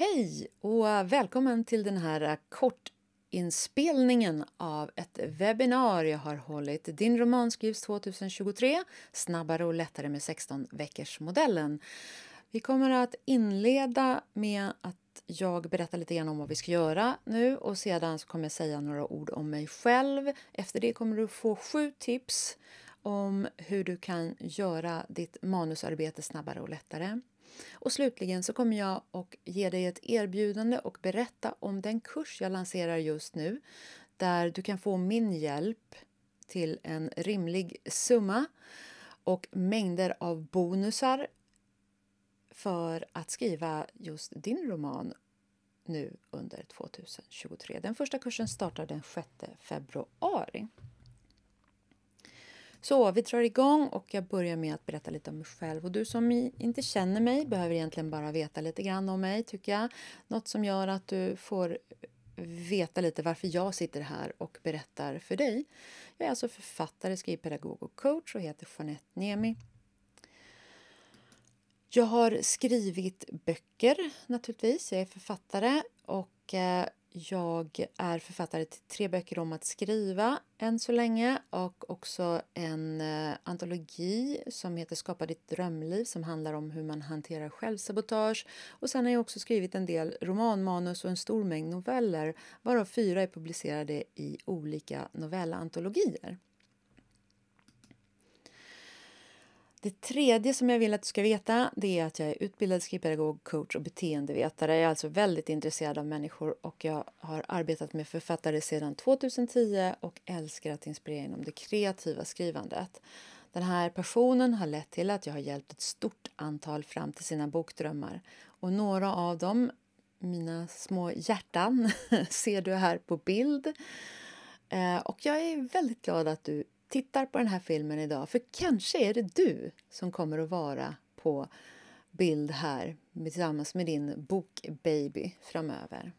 Hej och välkommen till den här kortinspelningen av ett webbinar jag har hållit. Din roman skrivs 2023, snabbare och lättare med 16 veckors modellen. Vi kommer att inleda med att jag berättar lite grann om vad vi ska göra nu och sedan så kommer jag säga några ord om mig själv. Efter det kommer du få sju tips om hur du kan göra ditt manusarbete snabbare och lättare. Och slutligen så kommer jag att ge dig ett erbjudande och berätta om den kurs jag lanserar just nu där du kan få min hjälp till en rimlig summa och mängder av bonusar för att skriva just din roman nu under 2023. Den första kursen startar den 6 februari. Så vi drar igång och jag börjar med att berätta lite om mig själv. Och du som inte känner mig behöver egentligen bara veta lite grann om mig tycker jag. Något som gör att du får veta lite varför jag sitter här och berättar för dig. Jag är alltså författare, skrivpedagog och coach och heter Jeanette Niemi. Jag har skrivit böcker naturligtvis, jag är författare och eh, jag är författare till tre böcker om att skriva än så länge och också en eh, antologi som heter Skapa ditt drömliv som handlar om hur man hanterar självsabotage. Och sen har jag också skrivit en del romanmanus och en stor mängd noveller varav fyra är publicerade i olika novellantologier. Det tredje som jag vill att du ska veta det är att jag är utbildad skrivpedagog, coach och beteendevetare. Jag är alltså väldigt intresserad av människor och jag har arbetat med författare sedan 2010 och älskar att inspirera inom det kreativa skrivandet. Den här passionen har lett till att jag har hjälpt ett stort antal fram till sina bokdrömmar och några av dem, mina små hjärtan, ser du här på bild. Eh, och jag är väldigt glad att du tittar på den här filmen idag. För kanske är det du som kommer att vara på bild här tillsammans med din bokbaby framöver.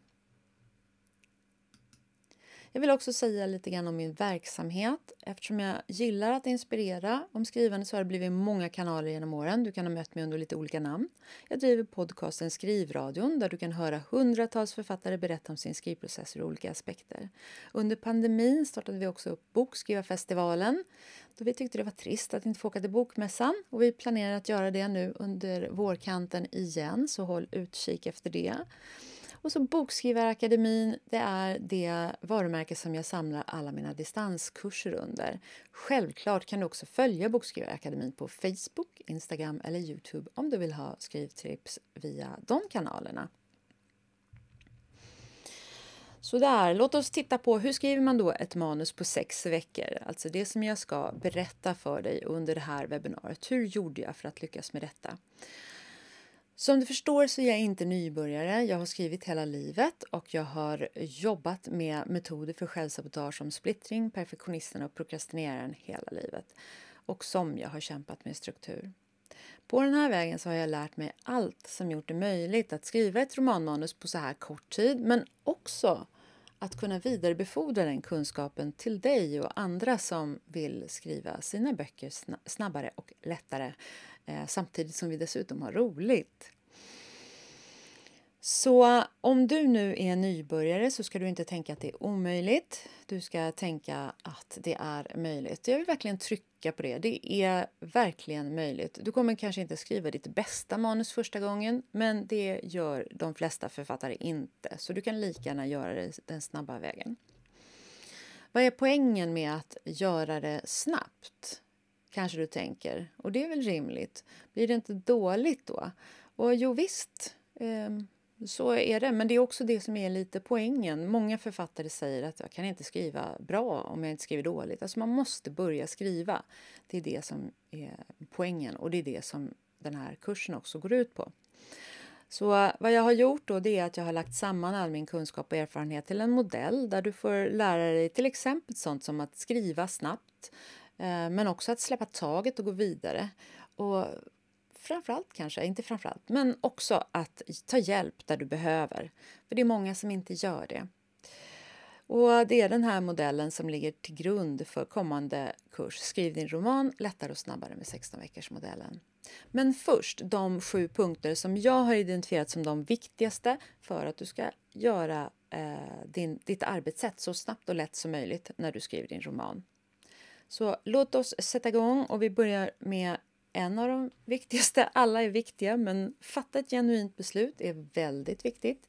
Jag vill också säga lite grann om min verksamhet. Eftersom jag gillar att inspirera om skrivande så har det blivit många kanaler genom åren. Du kan ha mött mig under lite olika namn. Jag driver podcasten Skrivradion där du kan höra hundratals författare berätta om sin skrivprocess ur olika aspekter. Under pandemin startade vi också upp Bokskrivarfestivalen då vi tyckte det var trist att inte få åka till Bokmässan och vi planerar att göra det nu under vårkanten igen så håll utkik efter det. Och så Bokskrivarakademin, det är det varumärke som jag samlar alla mina distanskurser under. Självklart kan du också följa Bokskrivarakademin på Facebook, Instagram eller Youtube om du vill ha skrivtrips via de kanalerna. Sådär, låt oss titta på hur skriver man då ett manus på sex veckor? Alltså det som jag ska berätta för dig under det här webbinariet. Hur gjorde jag för att lyckas med detta? Som du förstår så är jag inte nybörjare. Jag har skrivit hela livet och jag har jobbat med metoder för självsabotage som splittring, perfektionisten och prokrastineraren hela livet och som jag har kämpat med struktur. På den här vägen så har jag lärt mig allt som gjort det möjligt att skriva ett romanmanus på så här kort tid men också att kunna vidarebefordra den kunskapen till dig och andra som vill skriva sina böcker snabbare och lättare eh, samtidigt som vi dessutom har roligt. Så om du nu är nybörjare så ska du inte tänka att det är omöjligt. Du ska tänka att det är möjligt. Jag vill verkligen trycka på det. Det är verkligen möjligt. Du kommer kanske inte skriva ditt bästa manus första gången, men det gör de flesta författare inte. Så du kan lika gärna göra det den snabba vägen. Vad är poängen med att göra det snabbt? kanske du tänker. Och det är väl rimligt. Blir det inte dåligt då? Och jo visst, ehm, så är det. Men det är också det som är lite poängen. Många författare säger att jag kan inte skriva bra om jag inte skriver dåligt. Alltså man måste börja skriva. Det är det som är poängen och det är det som den här kursen också går ut på. Så eh, vad jag har gjort då det är att jag har lagt samman all min kunskap och erfarenhet till en modell där du får lära dig till exempel sånt som att skriva snabbt, Eh, men också att släppa taget och gå vidare. Och framförallt kanske, inte framförallt, men också att ta hjälp där du behöver. För det är många som inte gör det. Och det är den här modellen som ligger till grund för kommande kurs Skriv din roman lättare och snabbare med 16 veckors modellen. Men först de sju punkter som jag har identifierat som de viktigaste för att du ska göra eh, din, ditt arbetssätt så snabbt och lätt som möjligt när du skriver din roman. Så låt oss sätta igång och vi börjar med en av de viktigaste. Alla är viktiga, men fatta ett genuint beslut är väldigt viktigt.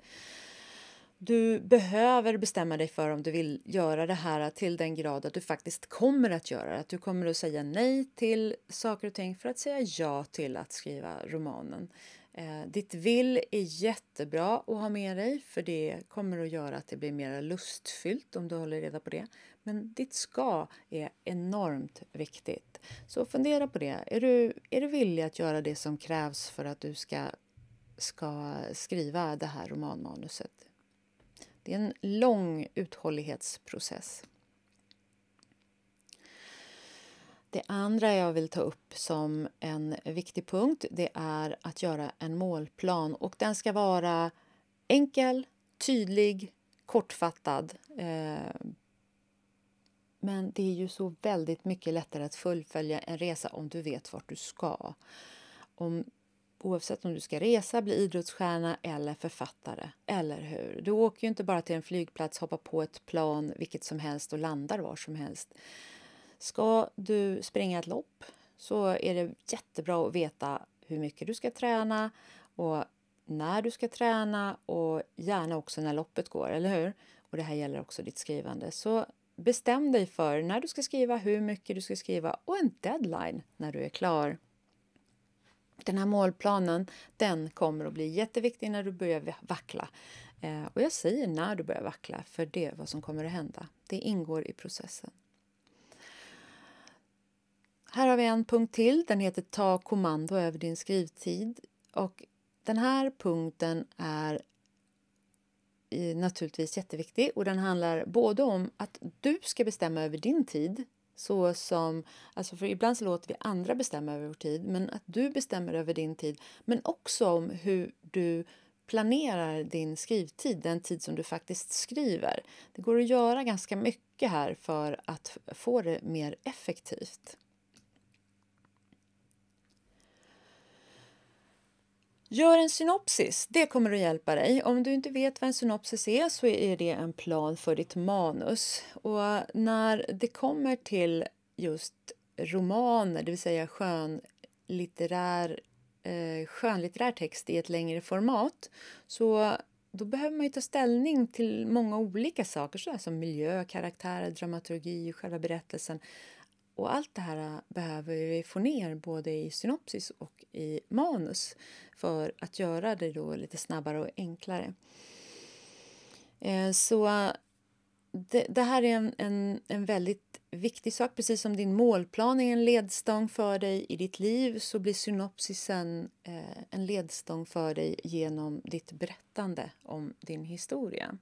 Du behöver bestämma dig för om du vill göra det här till den grad att du faktiskt kommer att göra det. Att du kommer att säga nej till saker och ting för att säga ja till att skriva romanen. Eh, ditt vill är jättebra att ha med dig för det kommer att göra att det blir mer lustfyllt om du håller reda på det. Men ditt ska är enormt viktigt. Så fundera på det. Är du, är du villig att göra det som krävs för att du ska, ska skriva det här romanmanuset? Det är en lång uthållighetsprocess. Det andra jag vill ta upp som en viktig punkt det är att göra en målplan och den ska vara enkel, tydlig, kortfattad. Eh, men det är ju så väldigt mycket lättare att fullfölja en resa om du vet vart du ska. Om, oavsett om du ska resa, bli idrottsstjärna eller författare. Eller hur? Du åker ju inte bara till en flygplats, hoppar på ett plan vilket som helst och landar var som helst. Ska du springa ett lopp så är det jättebra att veta hur mycket du ska träna och när du ska träna och gärna också när loppet går, eller hur? Och det här gäller också ditt skrivande. Så bestäm dig för när du ska skriva, hur mycket du ska skriva och en deadline när du är klar. Den här målplanen den kommer att bli jätteviktig när du börjar vackla. Eh, och jag säger när du börjar vackla, för det är vad som kommer att hända. Det ingår i processen. Här har vi en punkt till. Den heter Ta kommando över din skrivtid. Och den här punkten är naturligtvis jätteviktig och den handlar både om att du ska bestämma över din tid så som, alltså för ibland så låter vi andra bestämma över vår tid, men att du bestämmer över din tid, men också om hur du planerar din skrivtid, den tid som du faktiskt skriver. Det går att göra ganska mycket här för att få det mer effektivt. Gör en synopsis, det kommer att hjälpa dig. Om du inte vet vad en synopsis är så är det en plan för ditt manus. Och när det kommer till just romaner, det vill säga skönlitterär, eh, skönlitterär text i ett längre format, så då behöver man ju ta ställning till många olika saker sådär som miljö, karaktär, dramaturgi, själva berättelsen. Och allt det här äh, behöver vi få ner både i synopsis och i manus för att göra det då lite snabbare och enklare. Eh, så äh, det, det här är en, en, en, väldigt viktig sak. Precis som din målplan är en ledstång för dig i ditt liv så blir synopsisen eh, en ledstång för dig genom ditt berättande om din historia.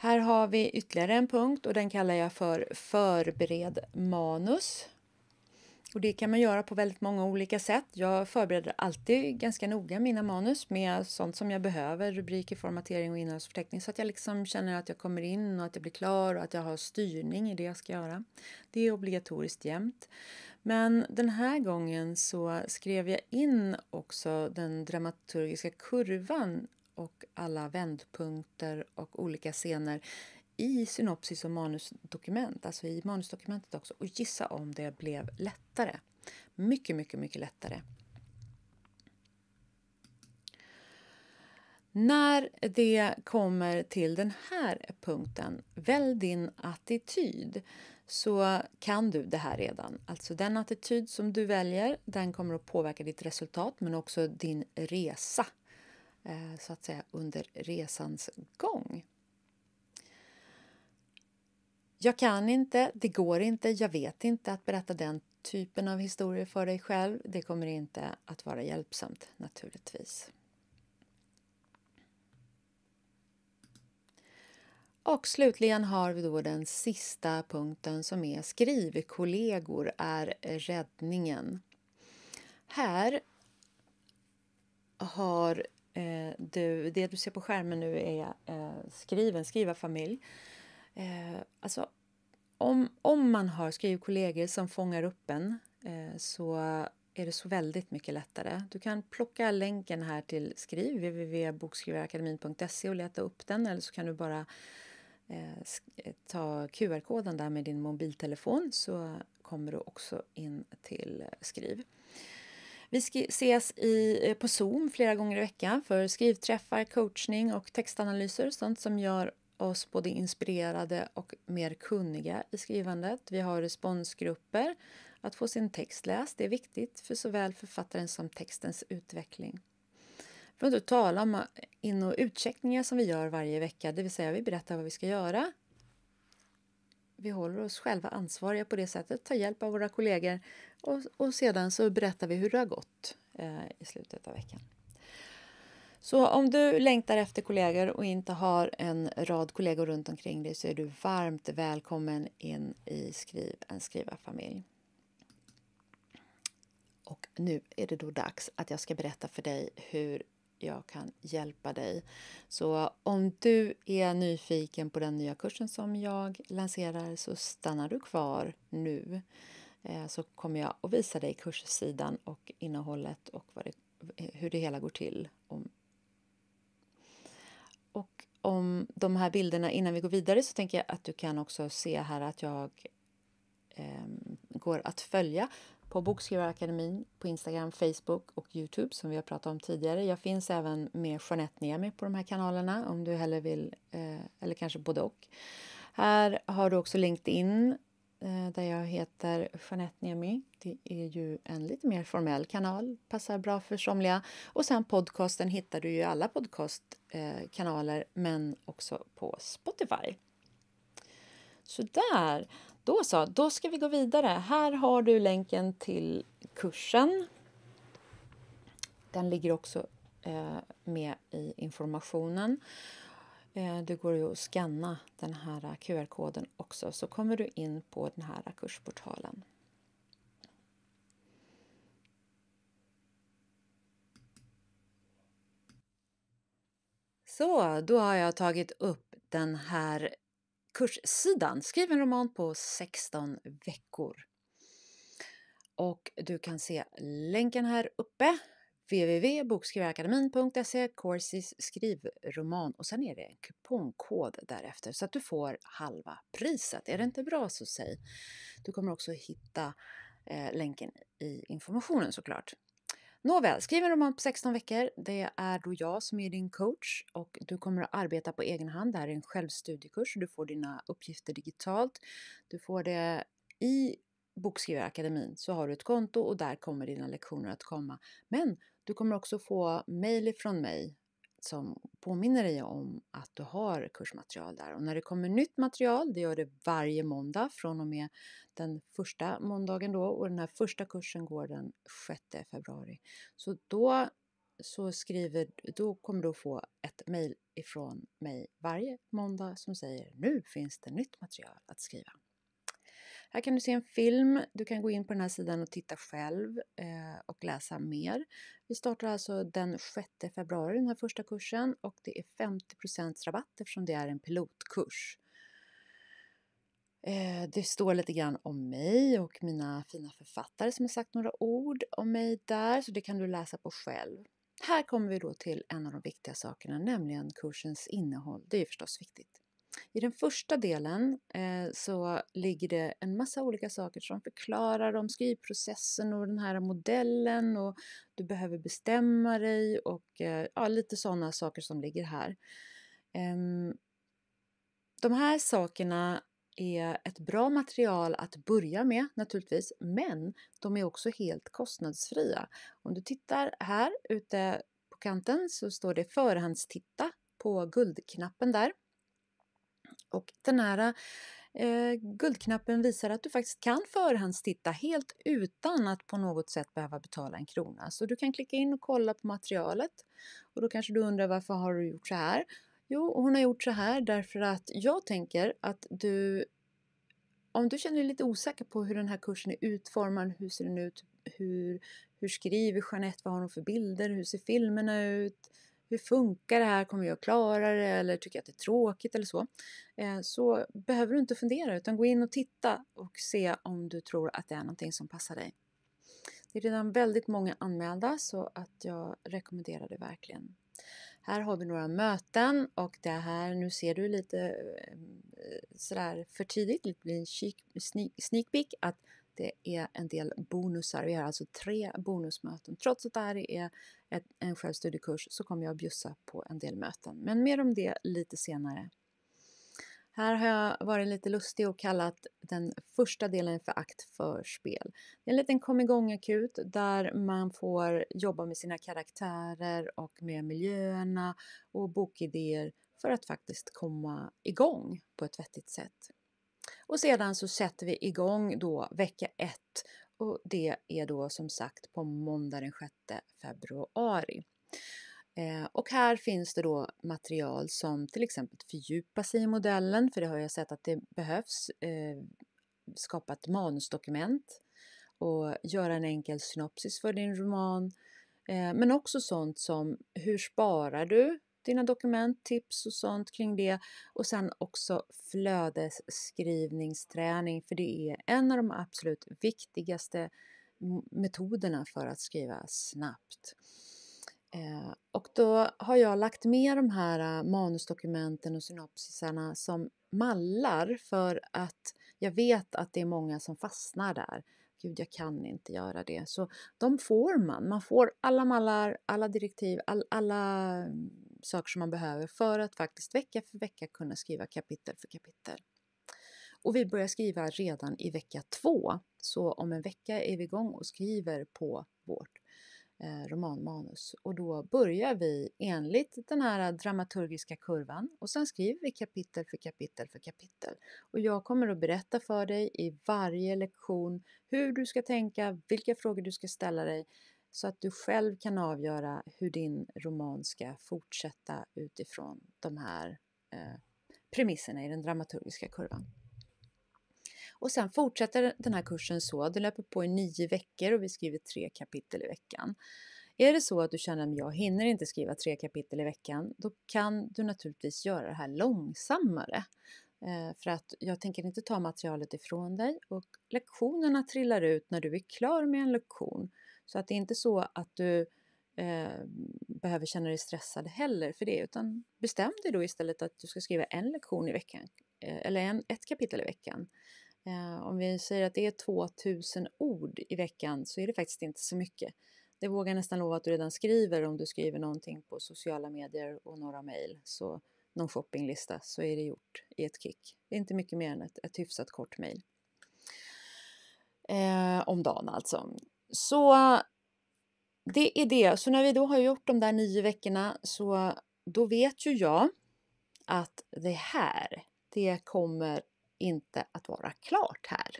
Här har vi ytterligare en punkt och den kallar jag för förbered manus. Och det kan man göra på väldigt många olika sätt. Jag förbereder alltid ganska noga mina manus med sånt som jag behöver, rubriker, formatering och innehållsförteckning så att jag liksom känner att jag kommer in och att jag blir klar och att jag har styrning i det jag ska göra. Det är obligatoriskt jämt. Men den här gången så skrev jag in också den dramaturgiska kurvan och alla vändpunkter och olika scener i synopsis och manusdokument, alltså i manusdokumentet också. Och gissa om det blev lättare. Mycket, mycket, mycket lättare. När det kommer till den här punkten, välj din attityd, så kan du det här redan. Alltså den attityd som du väljer, den kommer att påverka ditt resultat men också din resa Eh, så att säga under resans gång. Jag kan inte, det går inte, jag vet inte att berätta den typen av historier för dig själv. Det kommer inte att vara hjälpsamt naturligtvis. Och slutligen har vi då den sista punkten som är skrivkollegor är räddningen. Här har Eh, du, det du ser på skärmen nu är eh, skriven skrivarfamilj. Eh, alltså, om, om man har skrivkollegor som fångar upp en eh, så är det så väldigt mycket lättare. Du kan plocka länken här till skriv, www.bokskrivarakademin.se och leta upp den eller så kan du bara eh, eh, ta QR-koden där med din mobiltelefon så kommer du också in till eh, Skriv. Vi ses i, eh, på Zoom flera gånger i veckan för skrivträffar, coachning och textanalyser, sånt som gör oss både inspirerade och mer kunniga i skrivandet. Vi har responsgrupper. Att få sin text läst är viktigt för såväl författaren som textens utveckling. För att inte tala om eh, in och utcheckningar som vi gör varje vecka, det vill säga vi berättar vad vi ska göra. Vi håller oss själva ansvariga på det sättet, tar hjälp av våra kollegor och, och sedan så berättar vi hur det har gått eh, i slutet av veckan. Så om du längtar efter kollegor och inte har en rad kollegor runt omkring dig så är du varmt välkommen in i skriv, en skrivarfamilj. Och nu är det då dags att jag ska berätta för dig hur jag kan hjälpa dig. Så om du är nyfiken på den nya kursen som jag lanserar så stannar du kvar nu Eh, så kommer jag att visa dig kurssidan och innehållet och det, hur det hela går till. Och om de här bilderna, innan vi går vidare så tänker jag att du kan också se här att jag eh, går att följa på Bokskrivarakademin på Instagram, Facebook och Youtube som vi har pratat om tidigare. Jag finns även med Jeanette Niemi på de här kanalerna om du hellre vill, eh, eller kanske både och. Här har du också LinkedIn Eh, där jag heter Jeanette Niemi. Det är ju en lite mer formell kanal, passar bra för somliga. Och sen podcasten hittar du i alla podcastkanaler, men också på Spotify. Sådär, då så, då ska vi gå vidare. Här har du länken till kursen. Den ligger också eh, med i informationen. Eh, det går ju att scanna den här QR-koden också så kommer du in på den här kursportalen. Så, då har jag tagit upp den här kurssidan. Skriv en roman på 16 veckor. Och du kan se länken här uppe www.bokskrivarakademin.se, Courses skrivroman och sen är det en kupongkod därefter så att du får halva priset. Är det inte bra så säg. Du kommer också hitta eh, länken i informationen såklart. Nåväl, skriv en roman på 16 veckor. Det är då jag som är din coach och du kommer att arbeta på egen hand. Det här är en självstudiekurs och du får dina uppgifter digitalt. Du får det i Bokskrivarakademin så har du ett konto och där kommer dina lektioner att komma. Men du kommer också få mejl från mig som påminner dig om att du har kursmaterial där. Och när det kommer nytt material, det gör det varje måndag från och med den första måndagen då och den här första kursen går den 6 februari. Så då, så skriver, då kommer du få ett mejl ifrån mig varje måndag som säger nu finns det nytt material att skriva. Här kan du se en film. Du kan gå in på den här sidan och titta själv eh, och läsa mer. Vi startar alltså den 6 februari den här första kursen och det är 50 rabatt eftersom det är en pilotkurs. Eh, det står lite grann om mig och mina fina författare som har sagt några ord om mig där, så det kan du läsa på själv. Här kommer vi då till en av de viktiga sakerna, nämligen kursens innehåll. Det är förstås viktigt. I den första delen eh, så ligger det en massa olika saker som förklarar om skrivprocessen och den här modellen och du behöver bestämma dig och eh, ja, lite sådana saker som ligger här. Eh, de här sakerna är ett bra material att börja med naturligtvis, men de är också helt kostnadsfria. Om du tittar här ute på kanten så står det förhandstitta på guldknappen där och den här eh, guldknappen visar att du faktiskt kan förhandstitta helt utan att på något sätt behöva betala en krona. Så du kan klicka in och kolla på materialet. Och då kanske du undrar varför har du gjort så här? Jo, hon har gjort så här därför att jag tänker att du om du känner dig lite osäker på hur den här kursen är utformad, hur ser den ut, hur, hur skriver Jeanette, vad har hon för bilder, hur ser filmerna ut, hur funkar det här, kommer jag klara det eller tycker jag att det är tråkigt eller så. Eh, så behöver du inte fundera utan gå in och titta och se om du tror att det är någonting som passar dig. Det är redan väldigt många anmälda så att jag rekommenderar det verkligen. Här har vi några möten och det här, nu ser du lite eh, sådär för tidigt, det lite sneak, sneak peek att det är en del bonusar. Vi har alltså tre bonusmöten. Trots att det här är ett, en självstudiekurs så kommer jag att bjussa på en del möten. Men mer om det lite senare. Här har jag varit lite lustig och kallat den första delen för akt för spel. Det är en liten kom igång-akut där man får jobba med sina karaktärer och med miljöerna och bokidéer för att faktiskt komma igång på ett vettigt sätt. Och sedan så sätter vi igång då vecka 1 och det är då som sagt på måndag den 6 februari. Eh, och här finns det då material som till exempel fördjupar sig i modellen, för det har jag sett att det behövs. Eh, Skapa ett manusdokument och göra en enkel synopsis för din roman. Eh, men också sånt som hur sparar du dina dokument, tips och sånt kring det och sen också flödesskrivningsträning för det är en av de absolut viktigaste metoderna för att skriva snabbt. Eh, och då har jag lagt med de här eh, manusdokumenten och synopsisarna som mallar för att jag vet att det är många som fastnar där. Gud, jag kan inte göra det. Så de får man. Man får alla mallar, alla direktiv, all, alla mm, saker som man behöver för att faktiskt vecka för vecka kunna skriva kapitel för kapitel. Och vi börjar skriva redan i vecka två, så om en vecka är vi igång och skriver på vårt eh, romanmanus. Och då börjar vi enligt den här dramaturgiska kurvan och sen skriver vi kapitel för kapitel för kapitel. Och jag kommer att berätta för dig i varje lektion hur du ska tänka, vilka frågor du ska ställa dig så att du själv kan avgöra hur din roman ska fortsätta utifrån de här eh, premisserna i den dramaturgiska kurvan. Och sen fortsätter den här kursen så, det löper på i nio veckor och vi skriver tre kapitel i veckan. Är det så att du känner att jag hinner inte skriva tre kapitel i veckan, då kan du naturligtvis göra det här långsammare. Eh, för att jag tänker inte ta materialet ifrån dig och lektionerna trillar ut när du är klar med en lektion så att det är inte så att du eh, behöver känna dig stressad heller för det, utan bestäm dig då istället att du ska skriva en lektion i veckan, eh, eller en, ett kapitel i veckan. Eh, om vi säger att det är 2000 ord i veckan så är det faktiskt inte så mycket. Det vågar jag nästan lova att du redan skriver om du skriver någonting på sociala medier och några mejl, så någon shoppinglista, så är det gjort i ett kick. Det är inte mycket mer än ett, ett hyfsat kort mejl. Eh, om dagen alltså. Så det är det. Så när vi då har gjort de där nio veckorna så då vet ju jag att det här, det kommer inte att vara klart här.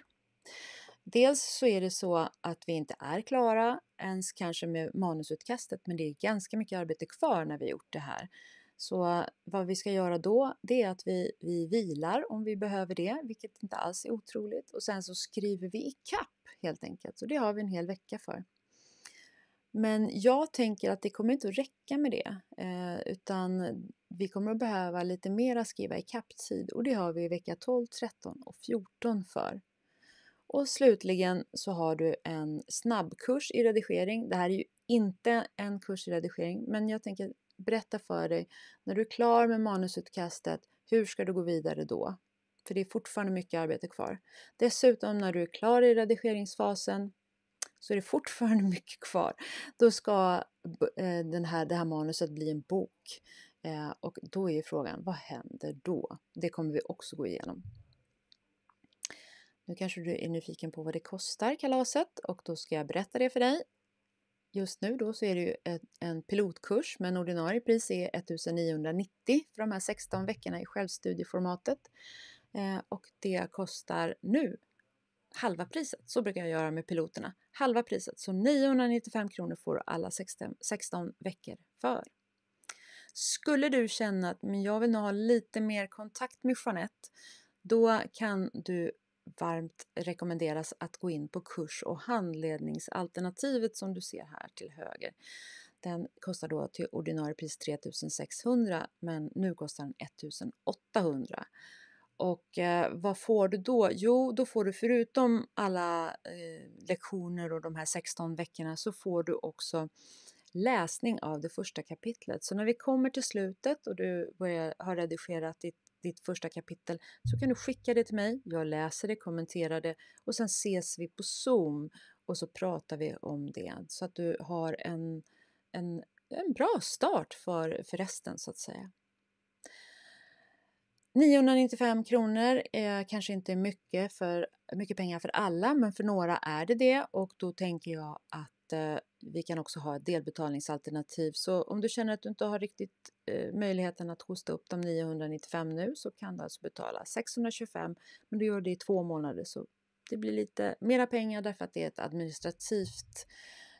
Dels så är det så att vi inte är klara ens kanske med manusutkastet men det är ganska mycket arbete kvar när vi gjort det här. Så vad vi ska göra då, det är att vi, vi vilar om vi behöver det, vilket inte alls är otroligt. Och sen så skriver vi ikapp helt enkelt, så det har vi en hel vecka för. Men jag tänker att det kommer inte att räcka med det, eh, utan vi kommer att behöva lite mera skriva ikapp-tid och det har vi i vecka 12, 13 och 14 för. Och slutligen så har du en snabbkurs i redigering. Det här är ju inte en kurs i redigering, men jag tänker berätta för dig när du är klar med manusutkastet, hur ska du gå vidare då? För det är fortfarande mycket arbete kvar. Dessutom när du är klar i redigeringsfasen så är det fortfarande mycket kvar. Då ska eh, den här, det här manuset bli en bok. Eh, och då är ju frågan, vad händer då? Det kommer vi också gå igenom. Nu kanske du är nyfiken på vad det kostar, kalaset, och då ska jag berätta det för dig. Just nu då så är det ju ett, en pilotkurs men ordinarie pris är 1990 för de här 16 veckorna i självstudieformatet. Eh, och det kostar nu halva priset, så brukar jag göra med piloterna. Halva priset, så 995 kronor får alla 16, 16 veckor för. Skulle du känna att men jag vill ha lite mer kontakt med Jeanette, då kan du varmt rekommenderas att gå in på kurs och handledningsalternativet som du ser här till höger. Den kostar då till ordinarie pris 3600 men nu kostar den 1800. Och eh, vad får du då? Jo, då får du förutom alla eh, lektioner och de här 16 veckorna så får du också läsning av det första kapitlet. Så när vi kommer till slutet och du börjar, har redigerat ditt ditt första kapitel så kan du skicka det till mig. Jag läser det, kommenterar det och sen ses vi på Zoom och så pratar vi om det så att du har en, en, en bra start för, för resten så att säga. 995 kronor är kanske inte mycket, för, mycket pengar för alla men för några är det det och då tänker jag att eh, vi kan också ha ett delbetalningsalternativ så om du känner att du inte har riktigt eh, möjligheten att hosta upp de 995 nu så kan du alltså betala 625 men du gör det i två månader så det blir lite mera pengar därför att det är ett administrativt,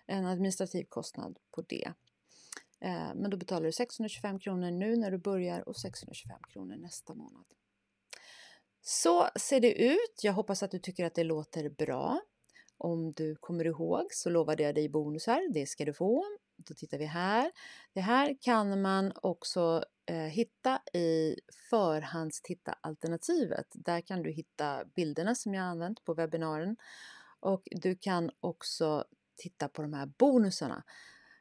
en administrativ kostnad på det. Eh, men då betalar du 625 kronor nu när du börjar och 625 kronor nästa månad. Så ser det ut. Jag hoppas att du tycker att det låter bra. Om du kommer ihåg så lovade jag dig bonusar, det ska du få. Då tittar vi här. Det här kan man också eh, hitta i förhandstitta-alternativet. Där kan du hitta bilderna som jag använt på webbinaren och du kan också titta på de här bonusarna.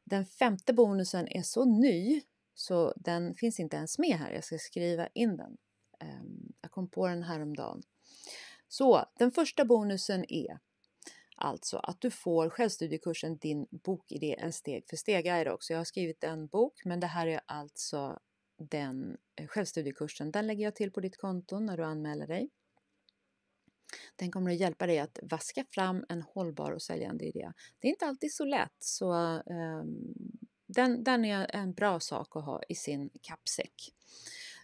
Den femte bonusen är så ny så den finns inte ens med här. Jag ska skriva in den. Ehm, jag kom på den häromdagen. Så den första bonusen är Alltså att du får självstudiekursen Din bokidé en steg för steg-guide också. Jag har skrivit en bok men det här är alltså den eh, självstudiekursen. Den lägger jag till på ditt konto när du anmäler dig. Den kommer att hjälpa dig att vaska fram en hållbar och säljande idé. Det är inte alltid så lätt så um, den, den är en bra sak att ha i sin kappsäck.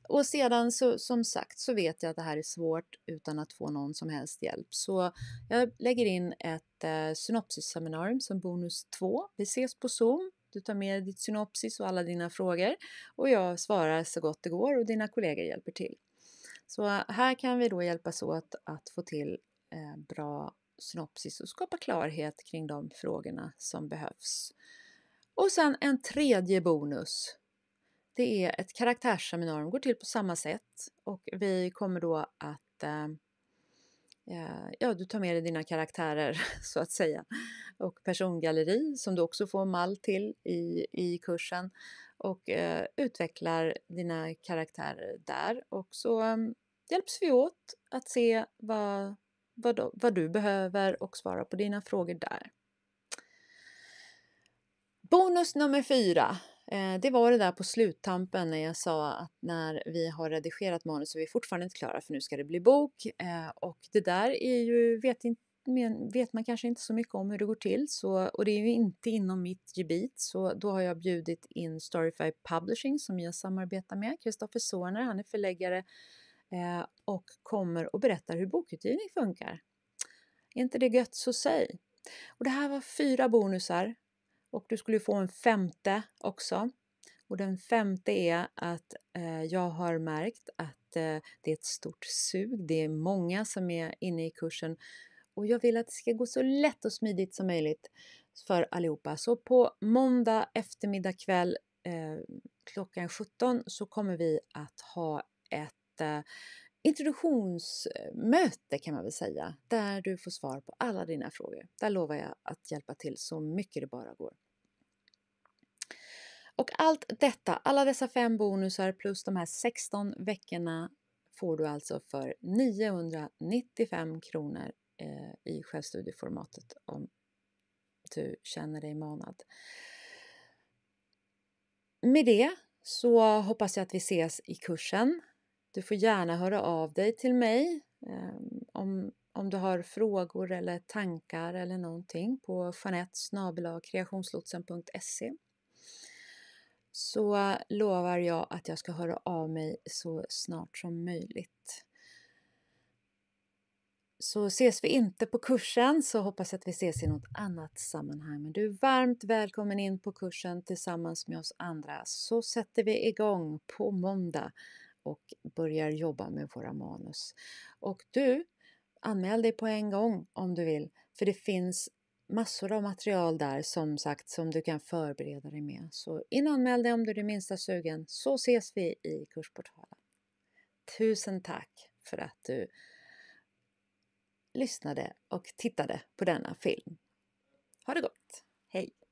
Och sedan så, som sagt så vet jag att det här är svårt utan att få någon som helst hjälp. Så jag lägger in ett eh, synopsisseminarium som bonus 2. Vi ses på Zoom. Du tar med ditt synopsis och alla dina frågor och jag svarar så gott det går och dina kollegor hjälper till. Så här kan vi då hjälpas åt att få till eh, bra synopsis och skapa klarhet kring de frågorna som behövs. Och sen en tredje bonus det är ett karaktärsseminarium, går till på samma sätt och vi kommer då att eh, eh, Ja, du tar med dig dina karaktärer så att säga och persongalleri som du också får mall till i, i kursen och eh, utvecklar dina karaktärer där och så eh, hjälps vi åt att se vad, vad, vad du behöver och svara på dina frågor där. Bonus nummer fyra Eh, det var det där på sluttampen när jag sa att när vi har redigerat manus så är vi fortfarande inte klara för nu ska det bli bok. Eh, och det där är ju, vet, vet man kanske inte så mycket om hur det går till så, och det är ju inte inom mitt gebit så då har jag bjudit in Storyfy Publishing som jag samarbetar med, Kristoffer Soner, han är förläggare eh, och kommer och berättar hur bokutgivning funkar. Är inte det gött så säg! Och det här var fyra bonusar och du skulle få en femte också. Och den femte är att eh, jag har märkt att eh, det är ett stort sug. Det är många som är inne i kursen och jag vill att det ska gå så lätt och smidigt som möjligt för allihopa. Så på måndag eftermiddag kväll eh, klockan 17 så kommer vi att ha ett eh, introduktionsmöte kan man väl säga, där du får svar på alla dina frågor. Där lovar jag att hjälpa till så mycket det bara går. Och allt detta, alla dessa fem bonusar plus de här 16 veckorna får du alltså för 995 kronor eh, i självstudieformatet om du känner dig manad. Med det så hoppas jag att vi ses i kursen du får gärna höra av dig till mig ehm, om, om du har frågor eller tankar eller någonting på kreationslotsen.se så lovar jag att jag ska höra av mig så snart som möjligt. Så ses vi inte på kursen så hoppas jag att vi ses i något annat sammanhang. Men du är varmt välkommen in på kursen tillsammans med oss andra så sätter vi igång på måndag och börjar jobba med våra manus. Och du, anmäl dig på en gång om du vill, för det finns massor av material där som sagt som du kan förbereda dig med. Så in anmäl dig om du är det minsta sugen så ses vi i Kursportalen. Tusen tack för att du lyssnade och tittade på denna film. Ha det gott! Hej!